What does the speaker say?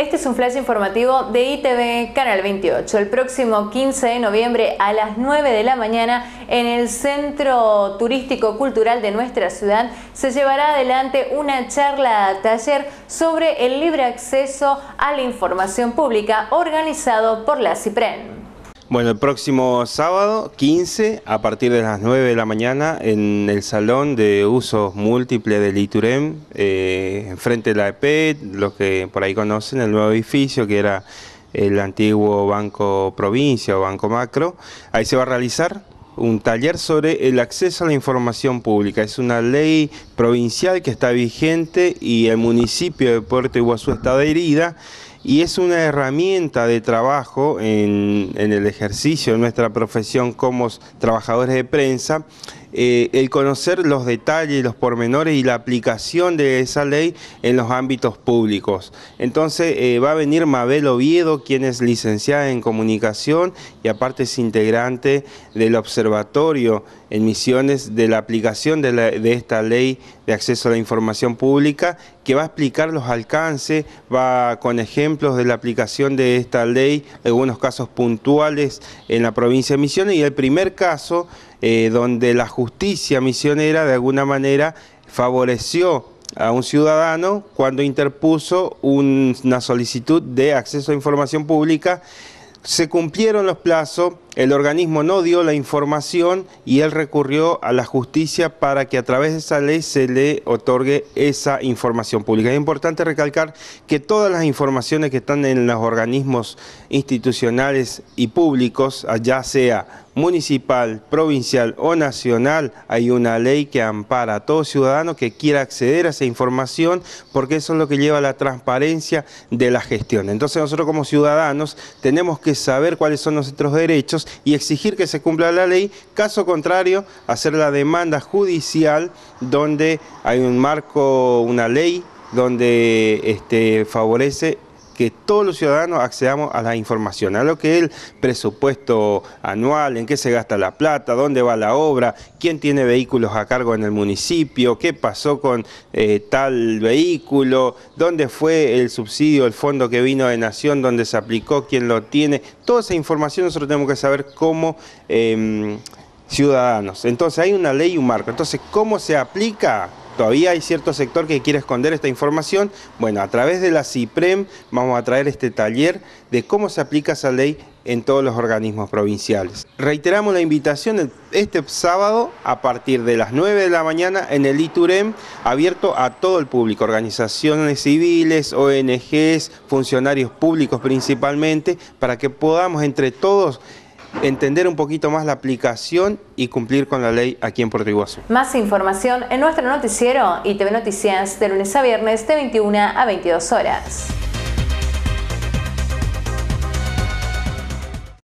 Este es un flash informativo de ITV Canal 28. El próximo 15 de noviembre a las 9 de la mañana en el Centro Turístico Cultural de nuestra ciudad se llevará adelante una charla taller sobre el libre acceso a la información pública organizado por la CIPREN. Bueno, el próximo sábado 15, a partir de las 9 de la mañana, en el Salón de Usos Múltiples del Iturem, eh, enfrente de la EP, los que por ahí conocen, el nuevo edificio que era el antiguo Banco Provincia o Banco Macro, ahí se va a realizar un taller sobre el acceso a la información pública. Es una ley provincial que está vigente y el municipio de Puerto Iguazú está de adherida y es una herramienta de trabajo en, el ejercicio de nuestra profesión como trabajadores de prensa eh, el conocer los detalles, los pormenores y la aplicación de esa ley en los ámbitos públicos. Entonces eh, va a venir Mabel Oviedo, quien es licenciada en comunicación y aparte es integrante del observatorio en misiones de la aplicación de, de esta ley de acceso a la información pública, que va a explicar los alcances, va con ejemplos de la aplicación de esta ley, algunos casos puntuales en la provincia de Misiones y el primer caso eh, donde la justicia misionera de alguna manera favoreció a un ciudadano cuando interpuso una solicitud de acceso a información pública, se cumplieron los plazos, el organismo no dio la información y él recurrió a la justicia para que a través de esa ley se le otorgue esa información pública. Es importante recalcar que todas las informaciones que están en los organismos institucionales y públicos, ya sea municipal, provincial o nacional, hay una ley que ampara a todo ciudadano que quiera acceder a esa información porque eso es lo que lleva a la transparencia de la gestión. Entonces nosotros como ciudadanos tenemos que saber cuáles son nuestros derechos y exigir que se cumpla la ley, caso contrario, hacer la demanda judicial donde hay un marco, una ley donde este, favorece que todos los ciudadanos accedamos a la información, a lo que es el presupuesto anual, en qué se gasta la plata, dónde va la obra, quién tiene vehículos a cargo en el municipio, qué pasó con eh, tal vehículo, dónde fue el subsidio, el fondo que vino de Nación, dónde se aplicó, quién lo tiene. Toda esa información nosotros tenemos que saber como em, ciudadanos. Entonces hay una ley y un marco. Entonces, ¿cómo se aplica? todavía hay cierto sector que quiere esconder esta información, bueno, a través de la CIPREM vamos a traer este taller de cómo se aplica esa ley en todos los organismos provinciales. Reiteramos la invitación este sábado a partir de las 9 de la mañana en el ITUREM, abierto a todo el público, organizaciones civiles, ONGs, funcionarios públicos principalmente, para que podamos entre todos entender un poquito más la aplicación y cumplir con la ley aquí en Puerto Más información en nuestro noticiero y TV Noticias de lunes a viernes de 21 a 22 horas.